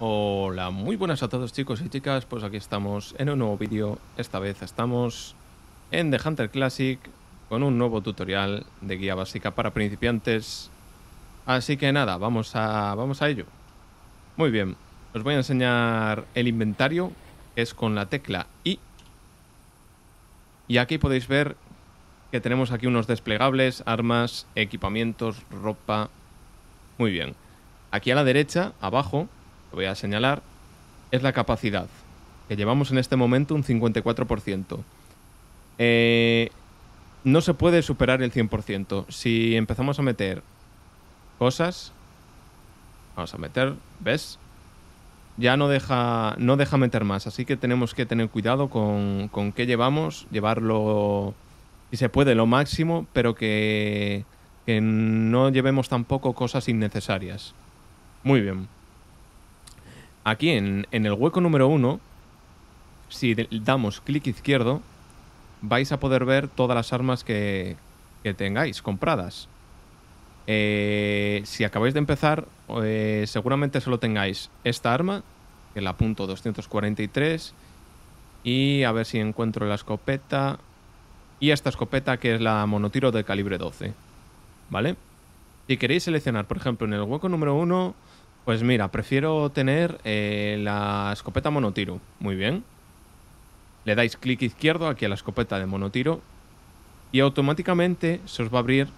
Hola, muy buenas a todos chicos y chicas, pues aquí estamos en un nuevo vídeo, esta vez estamos en The Hunter Classic con un nuevo tutorial de guía básica para principiantes, así que nada, vamos a, vamos a ello. Muy bien, os voy a enseñar el inventario, es con la tecla I, y aquí podéis ver que tenemos aquí unos desplegables, armas, equipamientos, ropa, muy bien. Aquí a la derecha, abajo, lo voy a señalar, es la capacidad, que llevamos en este momento un 54%. Eh, no se puede superar el 100%. Si empezamos a meter cosas, vamos a meter, ¿ves? Ya no deja, no deja meter más, así que tenemos que tener cuidado con, con qué llevamos, llevarlo, si se puede, lo máximo, pero que, que no llevemos tampoco cosas innecesarias. Muy bien aquí en, el hueco número 1, si damos clic izquierdo, vais a poder ver todas las armas que, tengáis compradas. Eh, si acabáis de empezar, eh, seguramente solo tengáis esta arma, que la apunto 243, y a ver si encuentro la escopeta, y esta escopeta que es la monotiro de calibre 12, ¿vale? Si queréis seleccionar, por ejemplo, en el hueco número 1 pues mira, prefiero tener eh, la escopeta monotiro. Muy bien. Le dais clic izquierdo aquí a la escopeta de monotiro y automáticamente se os va a abrir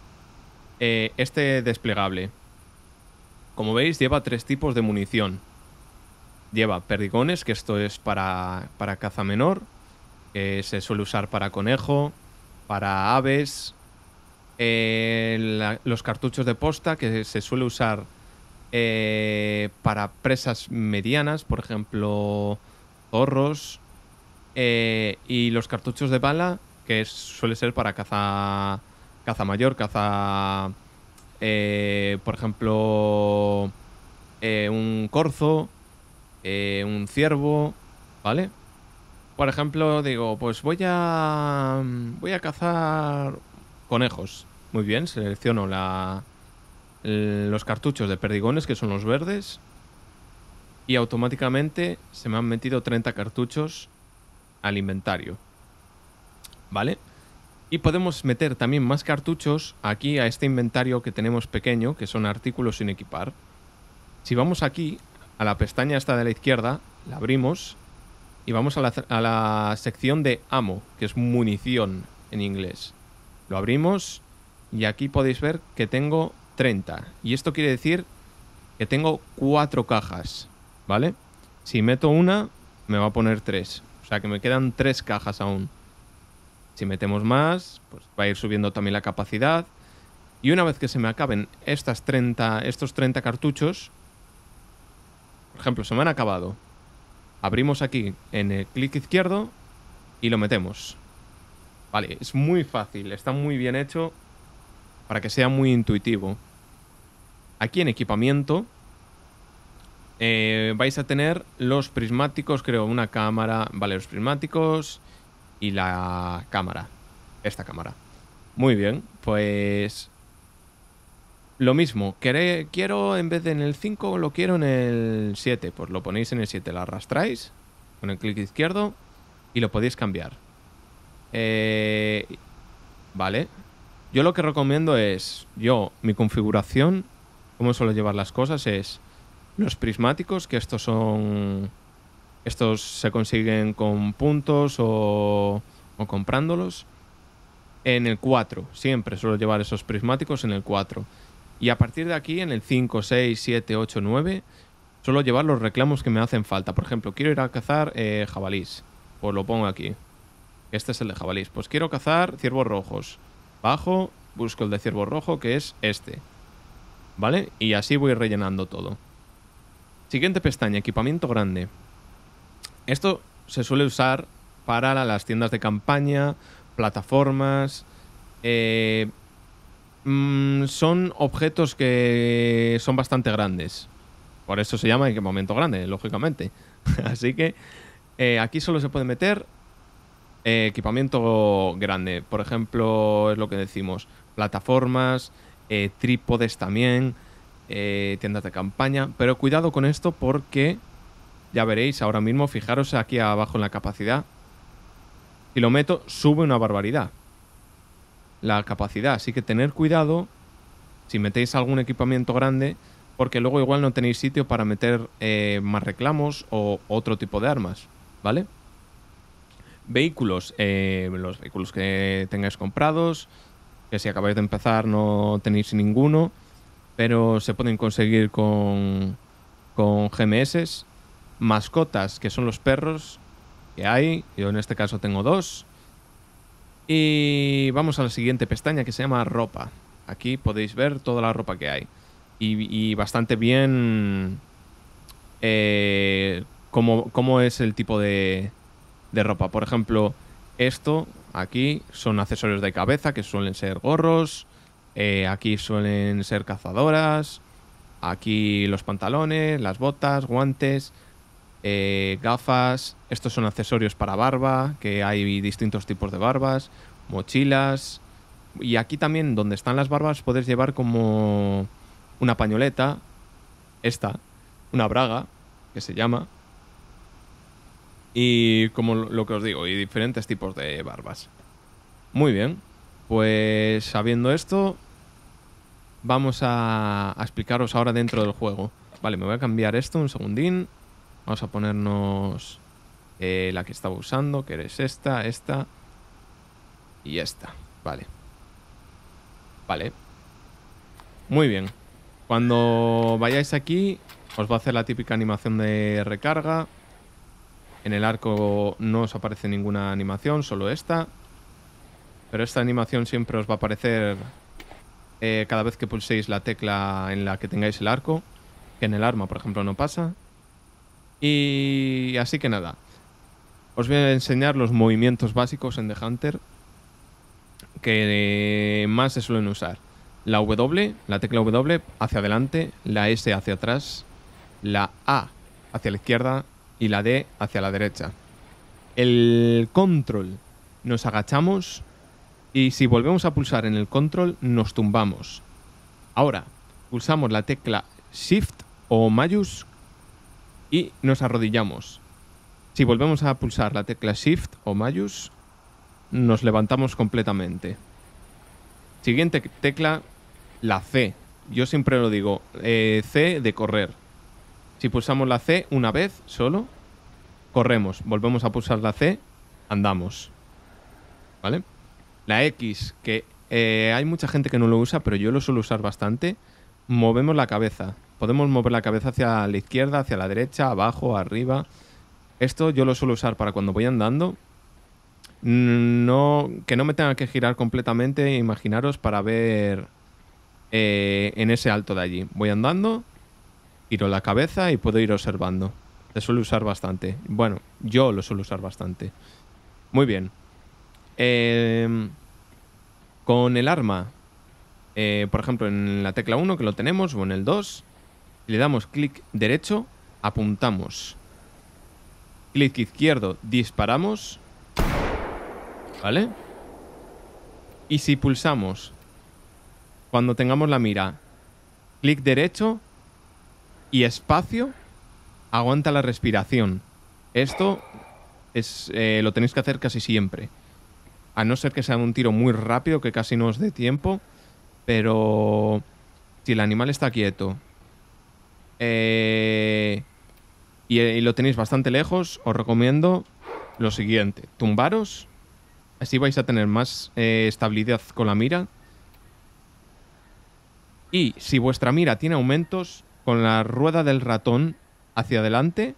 eh, este desplegable. Como veis lleva tres tipos de munición. Lleva perdigones, que esto es para, caza menor, se suele usar para conejo, para aves, eh, los cartuchos de posta, que se suele usar eh, para presas medianas, por ejemplo, zorros, eh, y los cartuchos de bala, que suele ser para caza, caza mayor, caza, eh, por ejemplo, un corzo, un ciervo, ¿vale? Por ejemplo, digo, pues voy a voy a cazar conejos. Muy bien, selecciono la, los cartuchos de perdigones, que son los verdes, y automáticamente se me han metido 30 cartuchos al inventario. ¿Vale? Y podemos meter también más cartuchos aquí a este inventario que tenemos pequeño, que son artículos sin equipar. Si vamos aquí, a la pestaña esta de la izquierda, la abrimos y vamos a la, a la sección de amo, que es munición en inglés. Lo abrimos y aquí podéis ver que tengo 30. Y esto quiere decir que tengo cuatro cajas, ¿vale? Si meto una, me va a poner tres. O sea que me quedan tres cajas aún. Si metemos más, pues va a ir subiendo también la capacidad. Y una vez que se me acaben estas 30, estos 30 cartuchos, por ejemplo, se me han acabado. Abrimos aquí en el clic izquierdo y lo metemos. Vale, es muy fácil, está muy bien hecho para que sea muy intuitivo. Aquí en equipamiento eh, vais a tener los prismáticos, creo, una cámara, vale, los prismáticos y la cámara, esta cámara. Muy bien, pues lo mismo, quiero en vez de en el 5, lo quiero en el 7, pues lo ponéis en el 7, la arrastráis con el clic izquierdo y lo podéis cambiar. Eh, vale, yo lo que recomiendo es, yo, mi configuración, como suelo llevar las cosas, es los prismáticos, que estos son... Estos se consiguen con puntos o, comprándolos. En el 4, siempre suelo llevar esos prismáticos en el 4. Y a partir de aquí, en el 5, 6, 7, 8, 9, suelo llevar los reclamos que me hacen falta. Por ejemplo, quiero ir a cazar eh, jabalís. Pues lo pongo aquí. Este es el de jabalís. Pues quiero cazar ciervos rojos bajo, busco el de ciervo rojo, que es este. ¿Vale? Y así voy rellenando todo. Siguiente pestaña, equipamiento grande. Esto se suele usar para las tiendas de campaña, plataformas. Eh, mm, son objetos que son bastante grandes. Por eso se llama equipamiento grande, lógicamente. Así que eh, aquí solo se puede meter eh, equipamiento grande, por ejemplo, es lo que decimos, plataformas, eh, trípodes también, eh, tiendas de campaña, pero cuidado con esto porque ya veréis ahora mismo, fijaros aquí abajo en la capacidad, si lo meto sube una barbaridad la capacidad, así que tener cuidado si metéis algún equipamiento grande porque luego igual no tenéis sitio para meter más reclamos o otro tipo de armas, ¿vale? Vehículos, eh, los vehículos que tengáis comprados, que si acabáis de empezar no tenéis ninguno, pero se pueden conseguir con, con GMS. Mascotas, que son los perros que hay, yo en este caso tengo dos. Y vamos a la siguiente pestaña que se llama ropa. Aquí podéis ver toda la ropa que hay. Y, bastante bien eh, cómo es el tipo de, de ropa. Por ejemplo, esto aquí son accesorios de cabeza que suelen ser gorros, eh, aquí suelen ser cazadoras, aquí los pantalones, las botas, guantes, eh, gafas, estos son accesorios para barba, que hay distintos tipos de barbas, mochilas, y aquí también donde están las barbas puedes llevar como una pañoleta, esta, una braga, que se llama, y como lo que os digo, y diferentes tipos de barbas. Muy bien, pues sabiendo esto, vamos a, explicaros ahora dentro del juego. Vale, me voy a cambiar esto un segundín. Vamos a ponernos eh, la que estaba usando, que eres esta, esta y esta. Vale. Vale. Muy bien. Cuando vayáis aquí, os va a hacer la típica animación de recarga. En el arco no os aparece ninguna animación, solo esta. Pero esta animación siempre os va a aparecer eh, cada vez que pulséis la tecla en la que tengáis el arco, que en el arma, por ejemplo, no pasa. Y así que nada, os voy a enseñar los movimientos básicos en The Hunter que más se suelen usar. La W, la tecla W hacia adelante, la S hacia atrás, la A hacia la izquierda, y la D hacia la derecha. El control nos agachamos y si volvemos a pulsar en el control nos tumbamos. Ahora pulsamos la tecla Shift o mayús y nos arrodillamos. Si volvemos a pulsar la tecla Shift o mayús nos levantamos completamente. Siguiente tecla, la C. Yo siempre lo digo, eh, C de correr. Si pulsamos la C una vez solo, corremos. Volvemos a pulsar la C, andamos. ¿Vale? La X, que eh, hay mucha gente que no lo usa, pero yo lo suelo usar bastante. Movemos la cabeza. Podemos mover la cabeza hacia la izquierda, hacia la derecha, abajo, arriba. Esto yo lo suelo usar para cuando voy andando. que no me tenga que girar completamente, imaginaros, para ver eh, en ese alto de allí. Voy andando, Tiro la cabeza y puedo ir observando. Se suelo usar bastante. Bueno, yo lo suelo usar bastante. Muy bien. Em, con el arma, eh, por ejemplo, en la tecla 1 que lo tenemos o en el 2, le damos clic derecho, apuntamos. Clic izquierdo, disparamos. ¿Vale? Y si pulsamos, cuando tengamos la mira, clic derecho, y espacio aguanta la respiración. Esto es, eh, lo tenéis que hacer casi siempre. A no ser que sea un tiro muy rápido que casi no os dé tiempo, pero si el animal está quieto eh, eh, y, lo tenéis bastante lejos, os recomiendo lo siguiente, tumbaros, así vais a tener más estabilidad con la mira. Y si vuestra mira tiene aumentos, con la rueda del ratón hacia adelante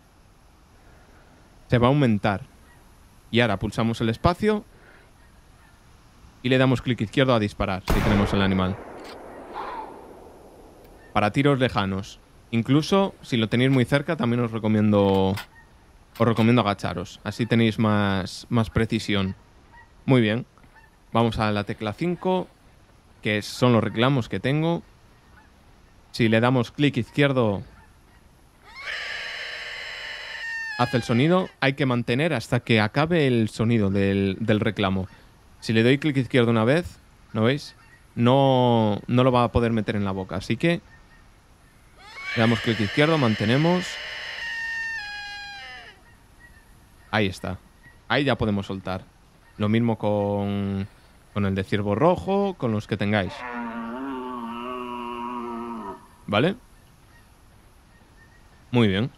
se va a aumentar. Y ahora pulsamos el espacio y le damos clic izquierdo a disparar si tenemos el animal. Para tiros lejanos. Incluso si lo tenéis muy cerca también os recomiendo os recomiendo agacharos, así tenéis más, más precisión. Muy bien. Vamos a la tecla 5, que son los reclamos que tengo. Si le damos clic izquierdo, hace el sonido. Hay que mantener hasta que acabe el sonido del, reclamo. Si le doy clic izquierdo una vez, ¿no veis? No, no lo va a poder meter en la boca. Así que le damos clic izquierdo, mantenemos. Ahí está. Ahí ya podemos soltar. Lo mismo con el de ciervo rojo, con los que tengáis. ¿Vale? Muy bien.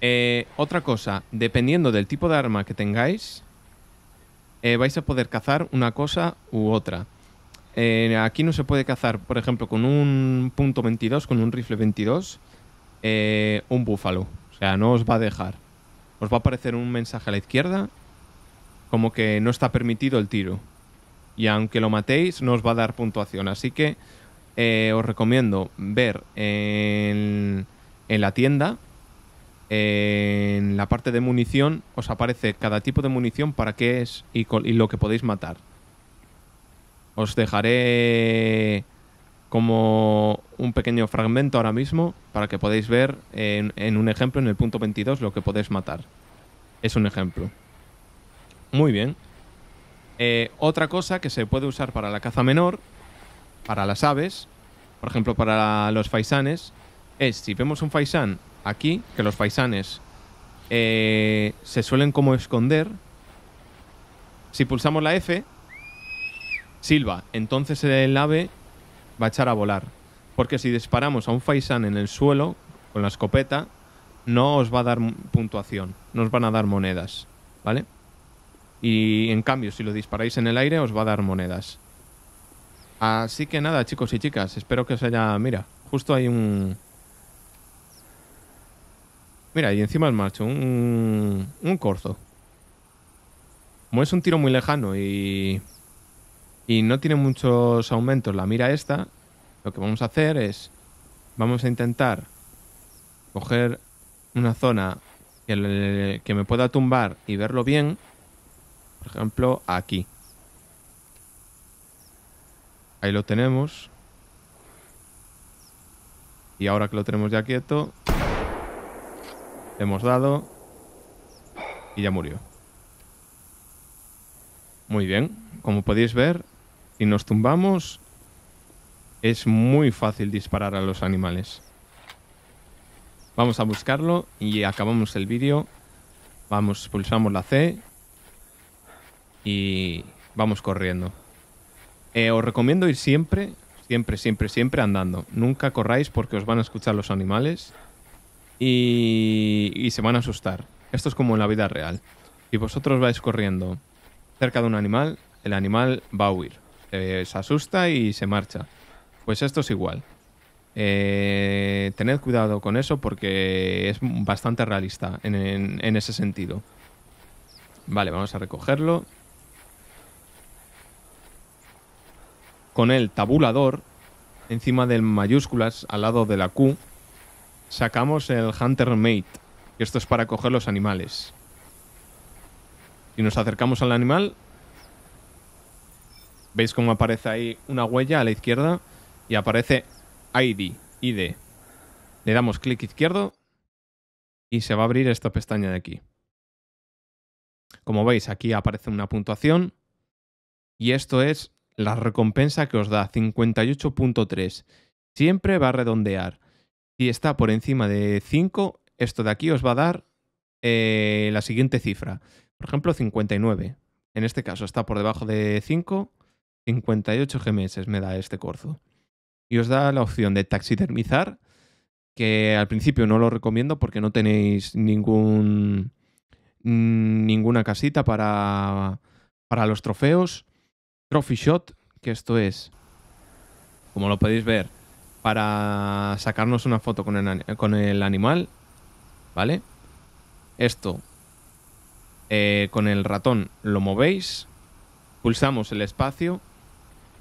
Eh, otra cosa, dependiendo del tipo de arma que tengáis, eh, vais a poder cazar una cosa u otra. Eh, aquí no se puede cazar, por ejemplo, con un punto 22, con un rifle 22, un búfalo. O sea, no os va a dejar. Os va a aparecer un mensaje a la izquierda como que no está permitido el tiro. Y aunque lo matéis, no os va a dar puntuación. Así que eh, os recomiendo ver en, en la tienda, en la parte de munición, os aparece cada tipo de munición, para qué es y, lo que podéis matar. Os dejaré como un pequeño fragmento ahora mismo para que podáis ver en, un ejemplo, en el punto 22, lo que podéis matar. Es un ejemplo. Muy bien. Eh, otra cosa que se puede usar para la caza menor para las aves, por ejemplo, para los faisanes, es si vemos un faisán aquí, que los faisanes eh, se suelen como esconder, si pulsamos la F, silba, entonces el ave va a echar a volar. Porque si disparamos a un faisán en el suelo con la escopeta, no os va a dar puntuación, no os van a dar monedas, ¿vale? Y en cambio, si lo disparáis en el aire, os va a dar monedas. Así que nada, chicos y chicas, espero que os haya... Mira, justo hay un... Mira, y encima el macho, un, un corzo. Como es un tiro muy lejano y... Y no tiene muchos aumentos la mira esta, lo que vamos a hacer es... Vamos a intentar coger una zona que, que me pueda tumbar y verlo bien. Por ejemplo, aquí. Ahí lo tenemos. Y ahora que lo tenemos ya quieto, le hemos dado y ya murió. Muy bien, como podéis ver, si nos tumbamos, es muy fácil disparar a los animales. Vamos a buscarlo y acabamos el vídeo. Vamos, pulsamos la C y vamos corriendo. Eh, os recomiendo ir siempre, siempre, siempre, siempre andando. Nunca corráis porque os van a escuchar los animales y, se van a asustar. Esto es como en la vida real. Si vosotros vais corriendo cerca de un animal, el animal va a huir. se asusta y se marcha. Pues esto es igual. Eh, tened cuidado con eso porque es bastante realista en ese sentido. Vale, vamos a recogerlo. con el tabulador encima del mayúsculas al lado de la Q, sacamos el Hunter Mate, esto es para coger los animales. Y nos acercamos al animal, veis cómo aparece ahí una huella a la izquierda y aparece ID, ID. Le damos clic izquierdo y se va a abrir esta pestaña de aquí. Como veis, aquí aparece una puntuación y esto es la recompensa que os da, 58.3, siempre va a redondear. Si está por encima de 5, esto de aquí os va a dar eh, la siguiente cifra. Por ejemplo, 59. En este caso está por debajo de 5, 58 GMS me da este corzo. Y os da la opción de taxidermizar, que al principio no lo recomiendo porque no tenéis ningún ninguna casita para, para los trofeos. Trophy Shot, que esto es, como lo podéis ver, para sacarnos una foto con el, animal, ¿vale? Esto, eh, con el ratón lo movéis, pulsamos el espacio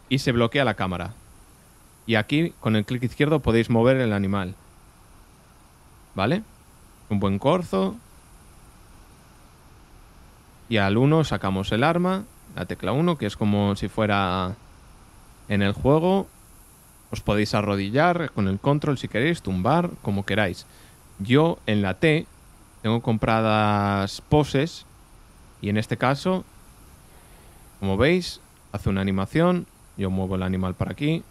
y se bloquea la cámara. Y aquí, con el clic izquierdo, podéis mover el animal. ¿Vale? Un buen corzo. Y al 1 sacamos el arma la tecla 1, que es como si fuera en el juego. Os podéis arrodillar con el control si queréis, tumbar, como queráis. Yo en la T tengo compradas poses y en este caso, como veis, hace una animación, yo muevo el animal para aquí.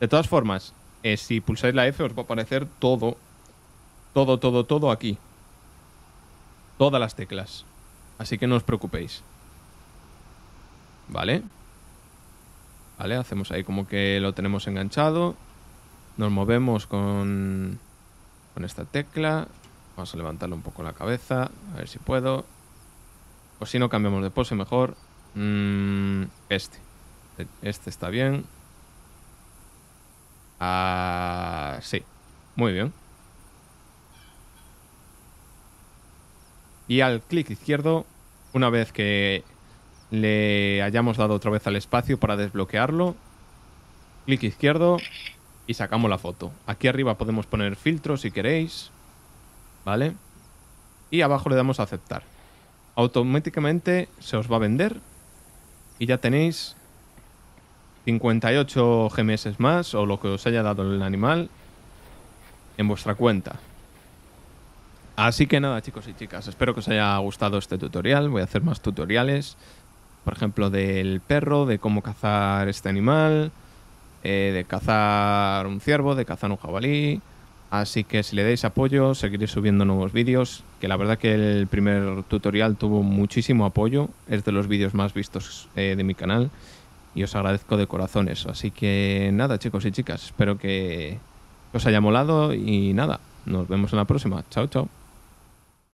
De todas formas, eh, si pulsáis la F os va a aparecer todo, todo, todo, todo aquí. Todas las teclas. Así que no os preocupéis. ¿vale? ¿Vale? Hacemos ahí como que lo tenemos enganchado. Nos movemos con, con esta tecla. Vamos a levantarle un poco la cabeza, a ver si puedo. O si no, cambiamos de pose mejor. Mm, este. Este está bien. Ah, sí. Muy bien. Y al clic izquierdo, una vez que le hayamos dado otra vez al espacio para desbloquearlo. Clic izquierdo y sacamos la foto. Aquí arriba podemos poner filtro si queréis. ¿Vale? Y abajo le damos a aceptar. Automáticamente se os va a vender. Y ya tenéis 58 GMS más o lo que os haya dado el animal en vuestra cuenta. Así que nada chicos y chicas, espero que os haya gustado este tutorial, voy a hacer más tutoriales por ejemplo, del perro, de cómo cazar este animal, eh, de cazar un ciervo, de cazar un jabalí. Así que si le dais apoyo, seguiré subiendo nuevos vídeos, que la verdad que el primer tutorial tuvo muchísimo apoyo, es de los vídeos más vistos eh, de mi canal y os agradezco de corazón eso. Así que nada chicos y chicas, espero que os haya molado y nada, nos vemos en la próxima. Chao, chao.